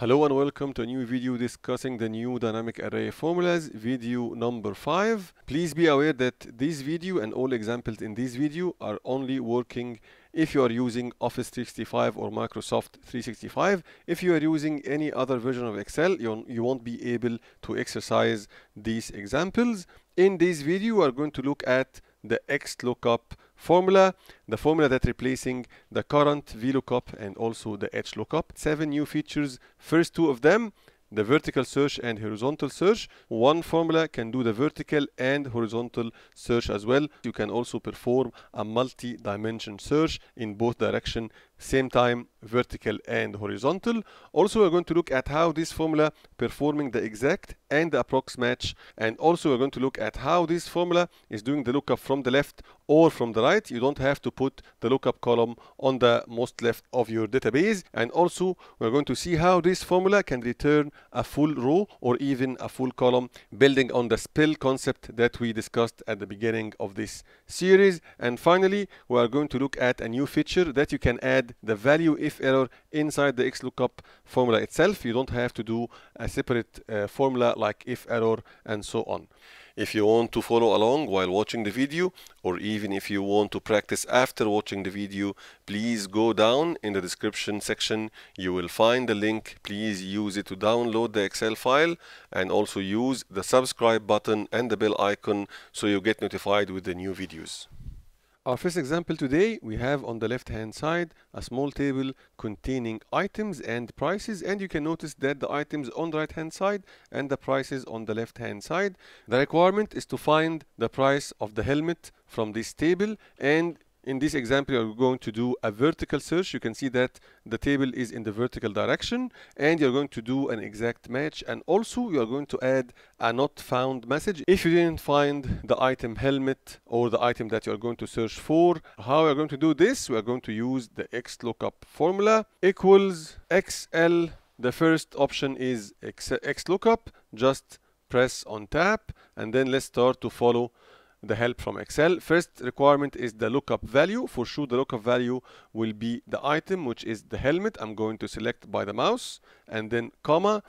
Hello and welcome to a new video discussing the new dynamic array formulas, video number 5. Please be aware that this video and all examples in this video are only working if you are using Office 365 or Microsoft 365. If you are using any other version of Excel, you, won't be able to exercise these examples. In this video, we are going to look at the XLOOKUP formula, the formula that replacing the current VLOOKUP and also the HLOOKUP. Seven new features, first two of them, the vertical search and horizontal search. One formula can do the vertical and horizontal search as well. You can also perform a multi-dimension search in both direction same time vertical and horizontal. Also we're going to look at how this formula performing the exact and the approx match and also we're going to look at how this formula is doing the lookup from the left or from the right. You don't have to put the lookup column on the most left of your database and also we're going to see how this formula can return a full row or even a full column building on the spill concept that we discussed at the beginning of this series. And finally we are going to look at a new feature that you can add embed the value if error inside the xlookup formula itself. You don't have to do a separate uh, formula like if error and so on. If you want to follow along while watching the video or even if you want to practice after watching the video, please go down in the description section. You will find the link. Please use it to download the Excel file and also use the subscribe button and the bell icon so you get notified with the new videos. Our first example today, we have on the left-hand side a small table containing items and prices and you can notice that the items on the right-hand side and the prices on the left-hand side. The requirement is to find the price of the helmet from this table and in this example you're going to do a vertical search you can see that the table is in the vertical direction and you're going to do an exact match and also you are going to add a not found message if you didn't find the item helmet or the item that you're going to search for how we are going to do this we are going to use the x lookup formula equals xl the first option is x, x lookup just press on tab and then let's start to follow the help from Excel. First requirement is the lookup value. For sure the lookup value will be the item which is the helmet. I'm going to select by the mouse and then comma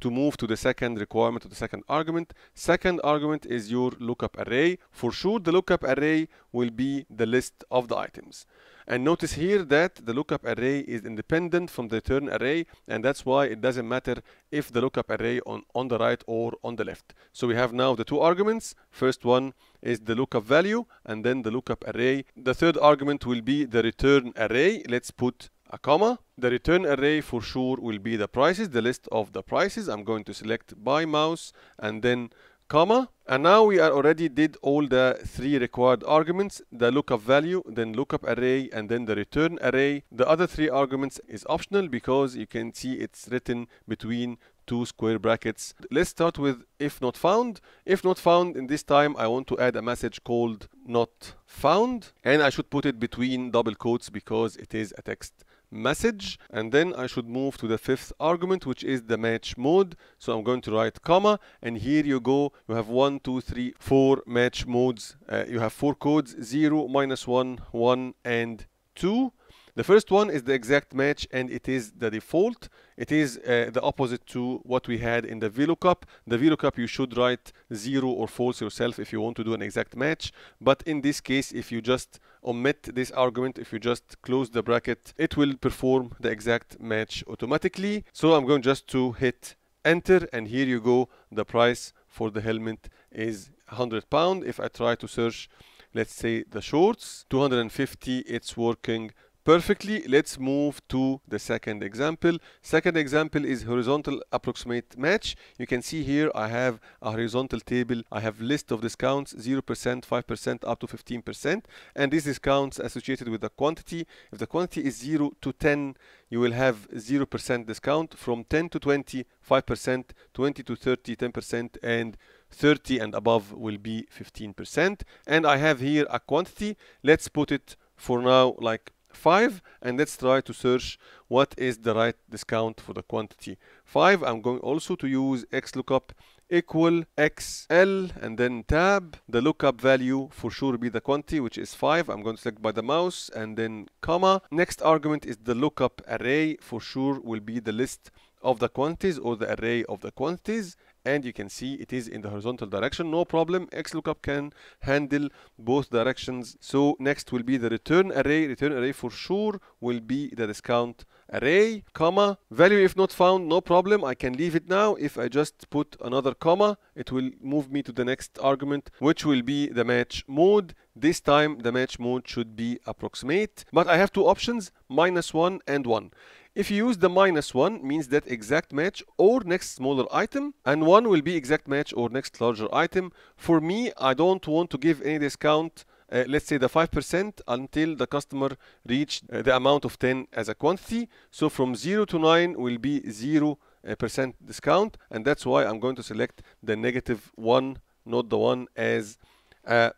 to move to the second requirement to the second argument. Second argument is your lookup array. For sure the lookup array will be the list of the items. And notice here that the lookup array is independent from the return array, and that's why it doesn't matter if the lookup array on, on the right or on the left. So we have now the two arguments. First one is the lookup value, and then the lookup array. The third argument will be the return array. Let's put a comma. The return array for sure will be the prices, the list of the prices. I'm going to select by mouse and then comma, and now we are already did all the three required arguments, the lookup value, then lookup array, and then the return array. The other three arguments is optional because you can see it's written between two square brackets. Let's start with if not found. If not found, in this time I want to add a message called not found and I should put it between double quotes because it is a text message and then I should move to the fifth argument which is the match mode so I'm going to write comma and here you go you have one two three four match modes uh, you have four codes 0 minus 1 1 and 2 the first one is the exact match and it is the default. It is uh, the opposite to what we had in the VLOOKUP. The VLOOKUP you should write 0 or false yourself if you want to do an exact match. But in this case, if you just omit this argument, if you just close the bracket, it will perform the exact match automatically. So I'm going just to hit enter and here you go. The price for the helmet is 100 pound. If I try to search let's say the shorts 250 it's working perfectly. Let's move to the second example. Second example is horizontal approximate match. You can see here I have a horizontal table. I have list of discounts 0%, 5%, up to 15%. And these discounts associated with the quantity. If the quantity is 0 to 10, you will have 0% discount from 10 to 20, 5%, 20 to 30, 10%, and 30 and above will be 15%. And I have here a quantity. Let's put it for now like 5 and let's try to search what is the right discount for the quantity 5 I'm going also to use xlookup equal xl and then tab the lookup value for sure be the quantity which is 5 I'm going to select by the mouse and then comma next argument is the lookup array for sure will be the list of the quantities or the array of the quantities and you can see it is in the horizontal direction no problem xlookup can handle both directions so next will be the return array return array for sure will be the discount array comma value if not found no problem i can leave it now if i just put another comma it will move me to the next argument which will be the match mode this time the match mode should be approximate but i have two options minus one and one if you use the minus one, means that exact match or next smaller item, and one will be exact match or next larger item. For me, I don't want to give any discount uh, let's say the 5% until the customer reach uh, the amount of 10 as a quantity. So from 0 to 9 will be 0% uh, discount and that's why I'm going to select the negative 1 not the 1 as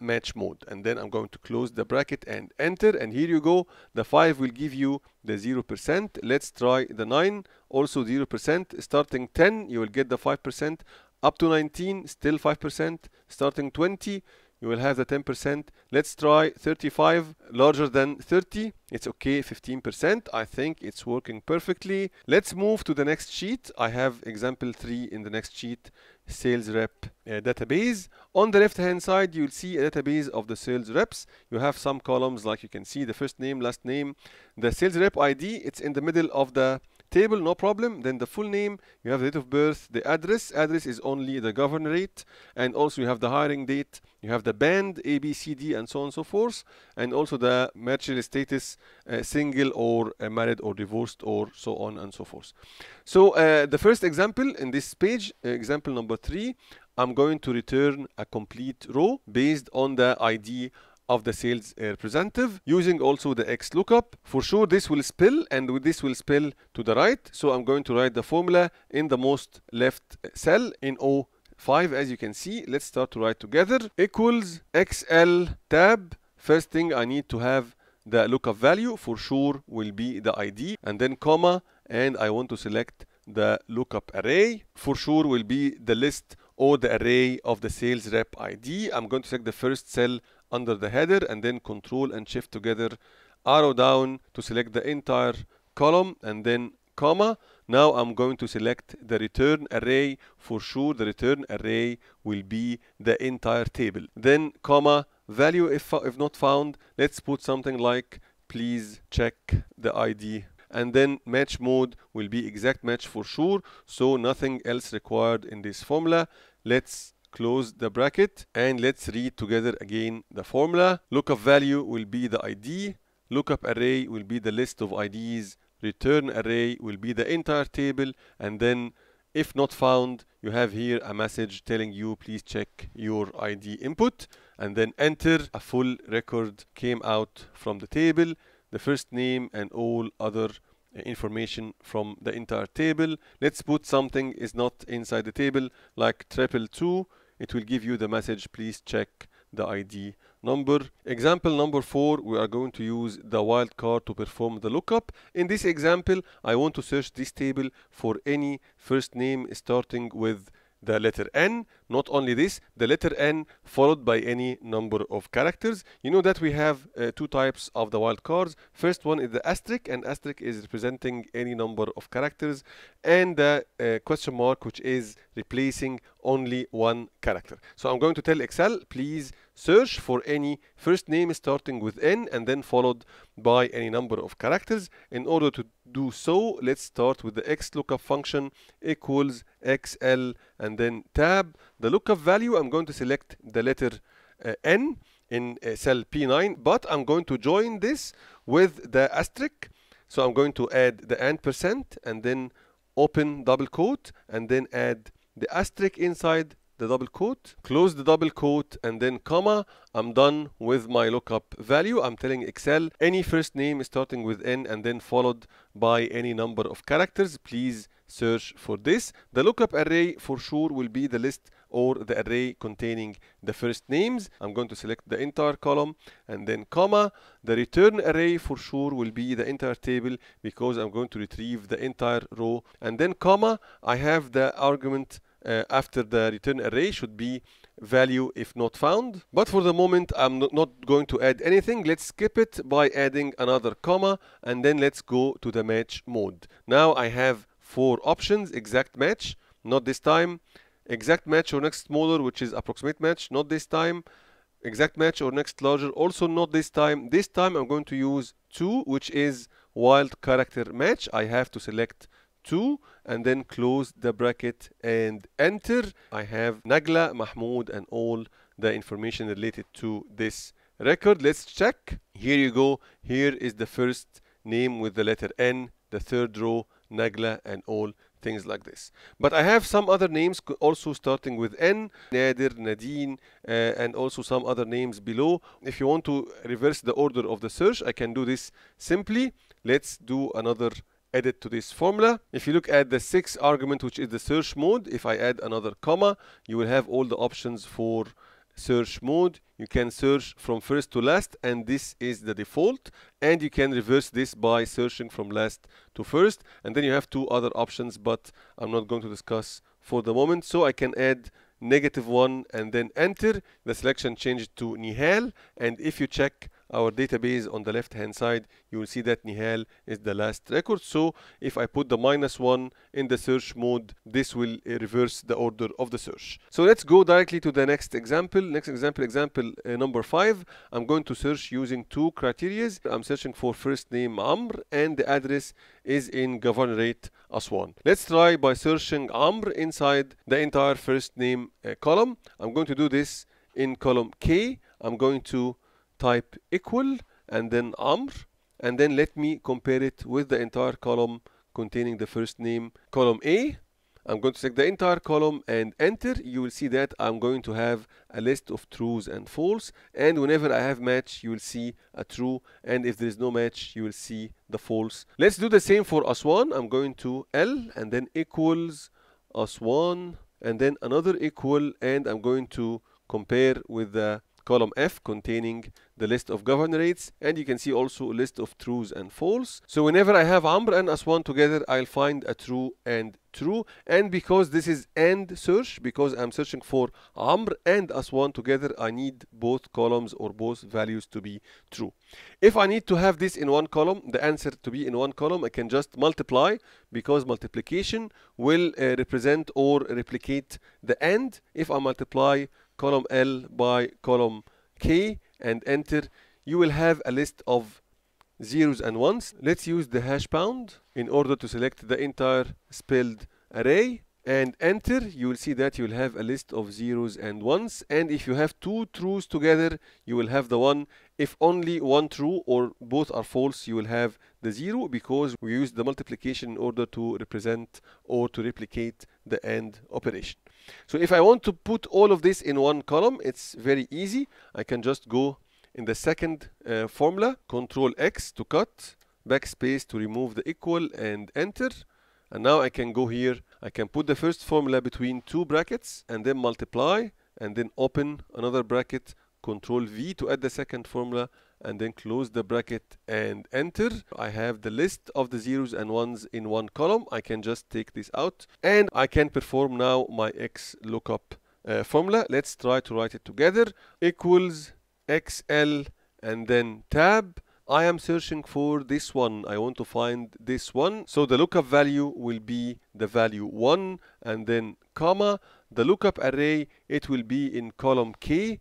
match mode and then I'm going to close the bracket and enter and here you go the 5 will give you the 0% let's try the 9 also 0% starting 10 you will get the 5% up to 19 still 5% starting 20 you will have the 10% let's try 35 larger than 30 it's okay 15% I think it's working perfectly let's move to the next sheet I have example 3 in the next sheet sales rep uh, database. On the left hand side, you'll see a database of the sales reps. You have some columns like you can see the first name, last name, the sales rep ID. It's in the middle of the table, no problem. Then the full name, you have the date of birth, the address. Address is only the governorate. And also you have the hiring date. You have the band, A, B, C, D, and so on and so forth. And also the marital status, uh, single or uh, married or divorced or so on and so forth. So uh, the first example in this page, example number three, I'm going to return a complete row based on the ID of the sales uh, representative using also the X lookup. For sure this will spill and this will spill to the right. So I'm going to write the formula in the most left cell in O5 as you can see. Let's start to write together equals XL tab. First thing I need to have the lookup value for sure will be the ID and then comma and I want to select the lookup array for sure will be the list or the array of the sales rep ID. I'm going to select the first cell under the header and then control and shift together arrow down to select the entire column and then comma now I'm going to select the return array for sure the return array will be the entire table then comma value if, if not found let's put something like please check the ID and then match mode will be exact match for sure so nothing else required in this formula let's close the bracket and let's read together again the formula lookup value will be the id lookup array will be the list of ids return array will be the entire table and then if not found you have here a message telling you please check your id input and then enter a full record came out from the table the first name and all other uh, information from the entire table. Let's put something is not inside the table like triple two it will give you the message, please check the ID number. Example number four, we are going to use the wildcard to perform the lookup. In this example, I want to search this table for any first name starting with the letter N. Not only this, the letter N followed by any number of characters. You know that we have uh, two types of the wildcards. First one is the asterisk, and asterisk is representing any number of characters. And the uh, question mark, which is replacing only one character. So I'm going to tell Excel, please search for any first name starting with N and then followed by any number of characters. In order to do so, let's start with the XLOOKUP function equals XL and then tab. The lookup value, I'm going to select the letter uh, N in uh, cell P9, but I'm going to join this with the asterisk. So I'm going to add the and percent and then open double quote and then add the asterisk inside the double quote, close the double quote, and then comma. I'm done with my lookup value. I'm telling Excel any first name starting with N and then followed by any number of characters. Please search for this. The lookup array for sure will be the list or the array containing the first names. I'm going to select the entire column and then comma. The return array for sure will be the entire table because I'm going to retrieve the entire row and then comma. I have the argument uh, after the return array should be value if not found. But for the moment, I'm not going to add anything. Let's skip it by adding another comma and then let's go to the match mode. Now I have four options, exact match, not this time, exact match or next smaller, which is approximate match, not this time, exact match or next larger, also not this time. This time I'm going to use two, which is wild character match. I have to select 2 and then close the bracket and enter. I have Nagla, Mahmoud and all the information related to this record. Let's check. Here you go. Here is the first name with the letter N, the third row, Nagla and all things like this. But I have some other names also starting with N, Nadir, Nadine, uh, and also some other names below. If you want to reverse the order of the search, I can do this simply. Let's do another added to this formula. If you look at the sixth argument, which is the search mode, if I add another comma, you will have all the options for search mode. You can search from first to last, and this is the default. And you can reverse this by searching from last to first. And then you have two other options, but I'm not going to discuss for the moment. So I can add negative one and then enter. The selection changed to Nihal. And if you check our database on the left hand side you will see that Nihal is the last record so if I put the minus one in the search mode this will uh, reverse the order of the search so let's go directly to the next example next example example uh, number five I'm going to search using two criterias. I'm searching for first name Amr and the address is in governorate Aswan let's try by searching Amr inside the entire first name uh, column I'm going to do this in column K I'm going to type equal and then amr and then let me compare it with the entire column containing the first name column A I'm going to select the entire column and enter you will see that I'm going to have a list of trues and false and whenever I have match you will see a true and if there is no match you will see the false let's do the same for aswan I'm going to L and then equals aswan and then another equal and I'm going to compare with the column F containing the list of governorates and you can see also a list of trues and false. So whenever I have Amr and Aswan together I'll find a true and true and because this is and search because I'm searching for Amr and Aswan together I need both columns or both values to be true. If I need to have this in one column the answer to be in one column I can just multiply because multiplication will uh, represent or replicate the and if I multiply column L by column K and enter you will have a list of zeros and ones let's use the hash pound in order to select the entire spelled array and enter you will see that you will have a list of zeros and ones and if you have two trues together you will have the one if only one true or both are false you will have the zero because we use the multiplication in order to represent or to replicate the AND operation so if I want to put all of this in one column, it's very easy. I can just go in the second uh, formula, control X to cut, backspace to remove the equal and enter. And now I can go here, I can put the first formula between two brackets and then multiply and then open another bracket, control V to add the second formula and then close the bracket and enter. I have the list of the zeros and ones in one column. I can just take this out and I can perform now my X lookup uh, formula. Let's try to write it together. Equals XL and then tab. I am searching for this one. I want to find this one. So the lookup value will be the value 1 and then comma. The lookup array, it will be in column K,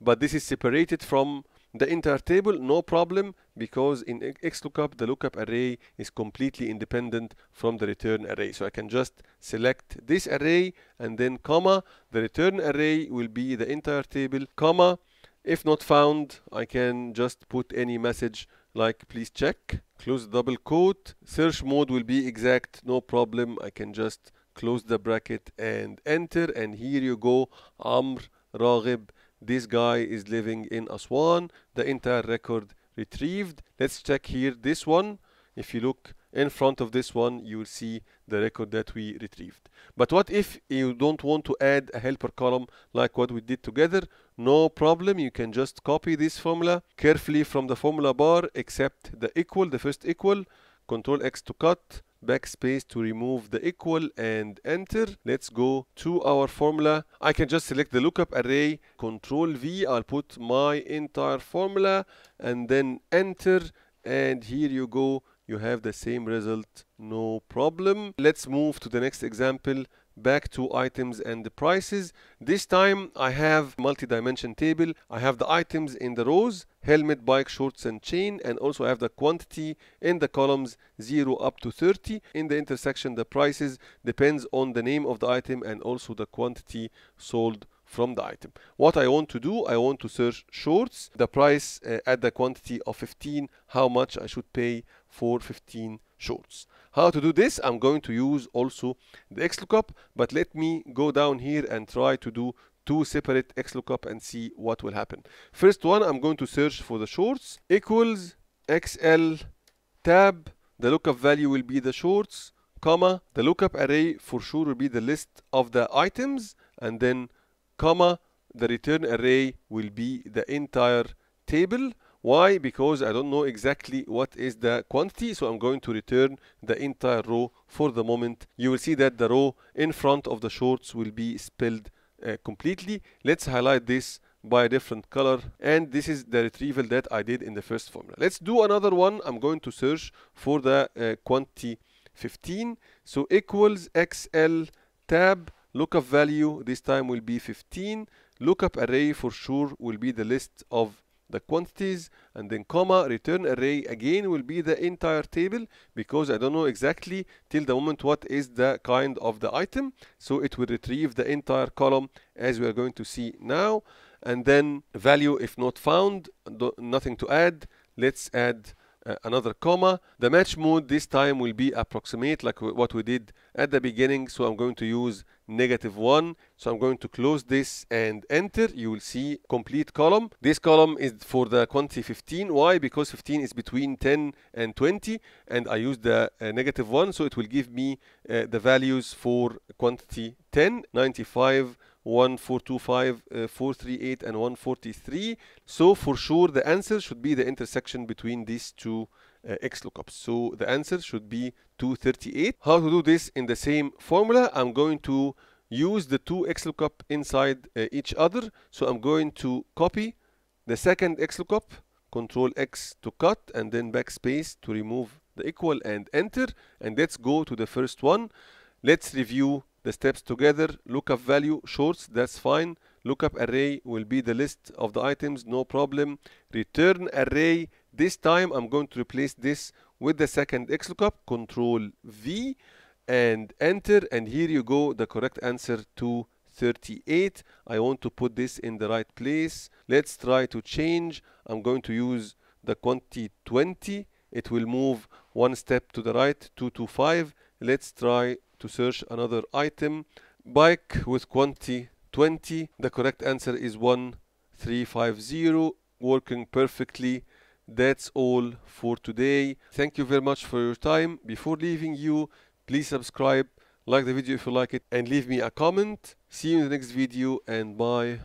but this is separated from the entire table, no problem, because in XLOOKUP, the lookup array is completely independent from the return array. So I can just select this array and then comma, the return array will be the entire table, comma. If not found, I can just put any message like please check, close double quote. Search mode will be exact, no problem. I can just close the bracket and enter. And here you go, Amr Raghib this guy is living in Aswan the entire record retrieved let's check here this one if you look in front of this one you will see the record that we retrieved but what if you don't want to add a helper column like what we did together no problem you can just copy this formula carefully from the formula bar except the equal the first equal control x to cut backspace to remove the equal and enter. Let's go to our formula. I can just select the lookup array, control V, I'll put my entire formula and then enter. And here you go, you have the same result, no problem. Let's move to the next example back to items and the prices this time I have multi-dimension table I have the items in the rows helmet bike shorts and chain and also I have the quantity in the columns 0 up to 30 in the intersection the prices depends on the name of the item and also the quantity sold from the item. What I want to do, I want to search shorts, the price uh, at the quantity of 15, how much I should pay for 15 shorts. How to do this? I'm going to use also the XLOOKUP, but let me go down here and try to do two separate XLOOKUP and see what will happen. First one, I'm going to search for the shorts equals XL tab. The lookup value will be the shorts, comma. The lookup array for sure will be the list of the items and then comma the return array will be the entire table why because I don't know exactly what is the quantity so I'm going to return the entire row for the moment you will see that the row in front of the shorts will be spelled uh, completely let's highlight this by a different color and this is the retrieval that I did in the first formula let's do another one I'm going to search for the uh, quantity 15 so equals XL tab lookup value this time will be 15 lookup array for sure will be the list of the quantities and then comma return array again will be the entire table because I don't know exactly till the moment what is the kind of the item so it will retrieve the entire column as we are going to see now and then value if not found nothing to add let's add uh, another comma the match mode this time will be approximate like what we did at the beginning so I'm going to use negative 1. So I'm going to close this and enter. You will see complete column. This column is for the quantity 15. Why? Because 15 is between 10 and 20 and I use the uh, negative 1 so it will give me uh, the values for quantity 10, 95, 1425, uh, 438 and 143. So for sure the answer should be the intersection between these two uh, X lookups. So the answer should be 238. How to do this in the same formula? I'm going to use the two X lookup inside uh, each other. So I'm going to copy the second X lookup, control X to cut and then backspace to remove the equal and enter. And let's go to the first one. Let's review the steps together. Lookup value, shorts, that's fine lookup array will be the list of the items no problem return array this time I'm going to replace this with the second X lookup, control V and enter. And here you go, the correct answer to 38. I want to put this in the right place. Let's try to change. I'm going to use the quantity 20. It will move one step to the right, 225. Let's try to search another item. Bike with quantity 20. The correct answer is 1350, working perfectly that's all for today. Thank you very much for your time. Before leaving you, please subscribe, like the video if you like it, and leave me a comment. See you in the next video and bye.